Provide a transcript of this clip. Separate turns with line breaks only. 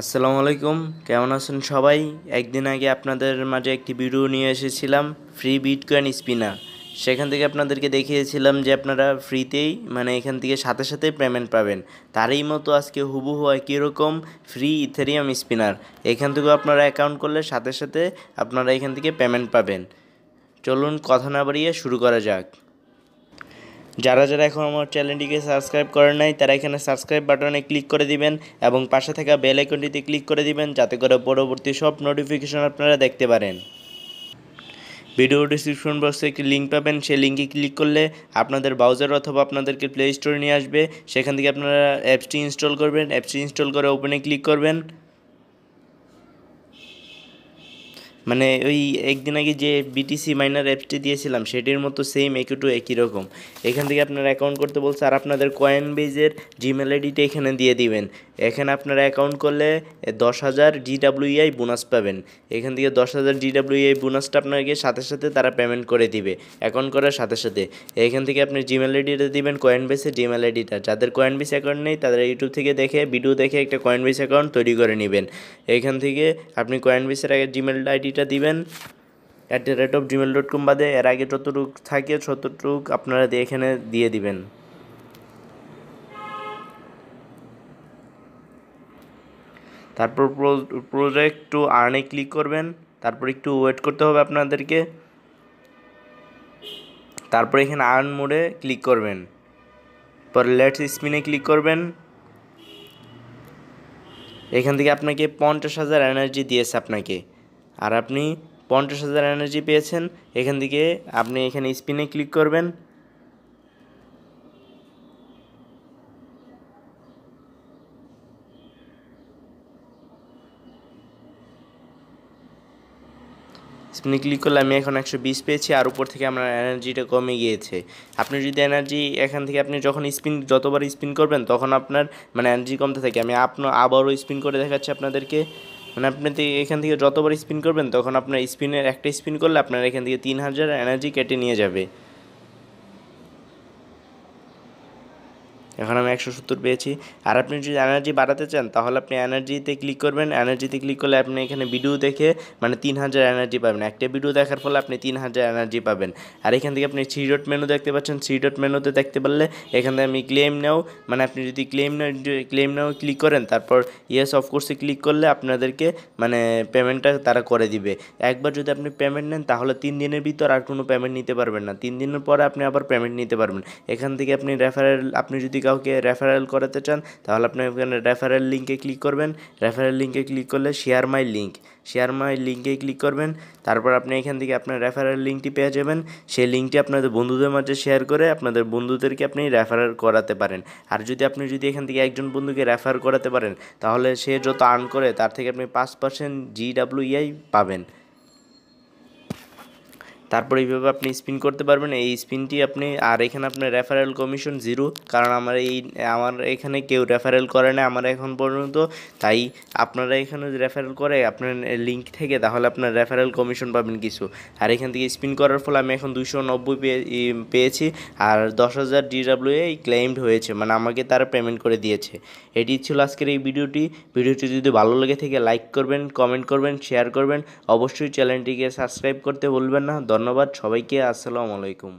আসসালামু আলাইকুম কেমন আছেন সবাই একদিন আগে আপনাদের মাঝে একটি ভিডিও নিয়ে এসেছিলাম ফ্রি বিটকয়েন স্পিনার সেখান থেকে আপনাদেরকে দেখিয়েছিলাম যে আপনারা ফ্রিতেই মানে এখান থেকে সাথে সাথে পেমেন্ট পাবেন তারই মতো আজকে হুবু একই কীরকম ফ্রি ইথেরিয়াম স্পিনার এখান থেকেও আপনারা অ্যাকাউন্ট করলে সাথে সাথে আপনারা এখান থেকে পেমেন্ট পাবেন চলুন কথা না বাড়িয়ে শুরু করা যাক যারা যারা এখন আমার চ্যানেলটিকে সাবস্ক্রাইব করেন নাই তারা এখানে সাবস্ক্রাইব বাটনে ক্লিক করে দিবেন এবং পাশে থাকা বেল আইকনটিতে ক্লিক করে দিবেন যাতে করে পরবর্তী সব নোটিফিকেশন আপনারা দেখতে পারেন ভিডিও ডিসক্রিপশন বক্সে একটি লিঙ্ক পাবেন সেই লিঙ্কে ক্লিক করলে আপনাদের ব্রাউজার অথবা আপনাদেরকে প্লে স্টোরে নিয়ে আসবে সেখান থেকে আপনারা অ্যাপসটি ইনস্টল করবেন অ্যাপসটি ইনস্টল করে ওপেনে ক্লিক করবেন মানে ওই একদিন আগে যে বিটিসি মাইনার অ্যাপসটি দিয়েছিলাম সেটির মতো সেম একই টু একই রকম এখান থেকে আপনার অ্যাকাউন্ট করতে বলছে আর আপনাদের কয়েন বেজের জিমেল আইডিটা এখানে দিয়ে দিবেন এখানে আপনারা অ্যাকাউন্ট করলে দশ হাজার জিডাব্লিউআই বোনাস e পাবেন এখান থেকে দশ হাজার জিডাব্লিউআই বোনাসটা e আপনাকে সাথে সাথে তারা পেমেন্ট করে দিবে অ্যাকাউন্ট করার সাথে সাথে এখান থেকে আপনি জিমেল আইডিটা দিবেন কয়েন বেসে জিমেল আইডিটা যাদের কয়েন বেস অ্যাকাউন্ট নেই তাদের ইউটিউব থেকে দেখে ভিডিও দেখে একটা কয়েন বেস অ্যাকাউন্ট তৈরি করে নেবেন এখান থেকে আপনি কয়েন বেসের আগে জিমেল আইডি আইডিটা দিবেন at the rate of Gmail dot com বাদে এর আগে যতটুক থাকে ততটুক আপনারা দিয়ে এখানে দিয়ে দিবেন তারপর প্রজেক্ট টু আর্নে ক্লিক করবেন তারপর একটু ওয়েট করতে হবে আপনাদেরকে তারপর এখানে আর্ন মোডে ক্লিক করবেন পর লেটস স্পিনে ক্লিক করবেন এখান থেকে আপনাকে পঞ্চাশ হাজার এনার্জি দিয়েছে আপনাকে আর আপনি পঞ্চাশ হাজার এনার্জি পেয়েছেন এখান থেকে আপনি এখানে স্পিনে ক্লিক করবেন স্পিনে ক্লিক করলে আমি এখন একশো বিশ পেয়েছি আর উপর থেকে আমার এনার্জিটা কমে গিয়েছে আপনি যদি এনার্জি এখান থেকে আপনি যখন স্পিন যতবার স্পিন করবেন তখন আপনার মানে এনার্জি কমতে থাকে আমি আপনার আবারও স্পিন করে দেখাচ্ছি আপনাদেরকে মানে আপনি এখান থেকে যতবার স্পিন করবেন তখন আপনার স্পিনের একটা স্পিন করলে আপনার এখান থেকে তিন হাজার এনার্জি কেটে নিয়ে যাবে এখন আমি একশো সত্তর পেয়েছি আর আপনি যদি এনার্জি বাড়াতে চান তাহলে আপনি এনার্জিতে ক্লিক করবেন এনার্জিতে ক্লিক করলে আপনি এখানে ভিডিও দেখে মানে তিন হাজার এনার্জি পাবেন একটা ভিডিও দেখার ফলে আপনি তিন হাজার এনার্জি পাবেন আর এখান থেকে আপনি থ্রি ডট মেনু দেখতে পাচ্ছেন থ্রি ডট মেনুতে দেখতে পারলে এখান থেকে আমি ক্লেম নেও মানে আপনি যদি ক্লেম নেও ক্লেম নেও ক্লিক করেন তারপর ইয়েস অফ কোর্সে ক্লিক করলে আপনাদেরকে মানে পেমেন্টটা তারা করে দিবে একবার যদি আপনি পেমেন্ট নেন তাহলে তিন দিনের ভিতর আর কোনো পেমেন্ট নিতে পারবেন না তিন দিনের পরে আপনি আবার পেমেন্ট নিতে পারবেন এখান থেকে আপনি রেফারেল আপনি যদি কাউকে রেফারেল করাতে চান তাহলে আপনি এখানে রেফারেল লিঙ্কে ক্লিক করবেন রেফারেল লিঙ্কে ক্লিক করলে share my link share my লিঙ্কে ক্লিক করবেন তারপর আপনি এখান থেকে আপনার রেফারেল লিঙ্কটি পেয়ে যাবেন সেই লিঙ্কটি আপনাদের বন্ধুদের মাঝে শেয়ার করে আপনাদের বন্ধুদেরকে আপনি রেফারেল করাতে পারেন আর যদি আপনি যদি এখান থেকে একজন বন্ধুকে রেফার করাতে পারেন তাহলে সে যত আর্ন করে তার থেকে আপনি পাঁচ পার্সেন্ট জিডাব্লিউআই e পাবেন তারপর এইভাবে আপনি স্পিন করতে পারবেন এই স্পিনটি আপনি আর এখানে আপনার রেফারেল কমিশন জিরো কারণ আমার এই আমার এখানে কেউ রেফারেল করে না আমার এখন পর্যন্ত তাই আপনারা এখানে রেফারেল করে আপনার লিঙ্ক থেকে তাহলে আপনার রেফারেল কমিশন পাবেন কিছু আর এখান থেকে স্পিন করার ফলে আমি এখন দুশো নব্বই পেয়েছি আর দশ হাজার ডিডাব্লিউ এই ক্লেইমড হয়েছে মানে আমাকে তারা পেমেন্ট করে দিয়েছে এটি ছিল আজকের এই ভিডিওটি ভিডিওটি যদি ভালো লেগে থাকে লাইক করবেন কমেন্ট করবেন শেয়ার করবেন অবশ্যই চ্যানেলটিকে সাবস্ক্রাইব করতে বলবেন না ধন্যবাদ ধন্যবাদ সবাইকে আসসালামু আলাইকুম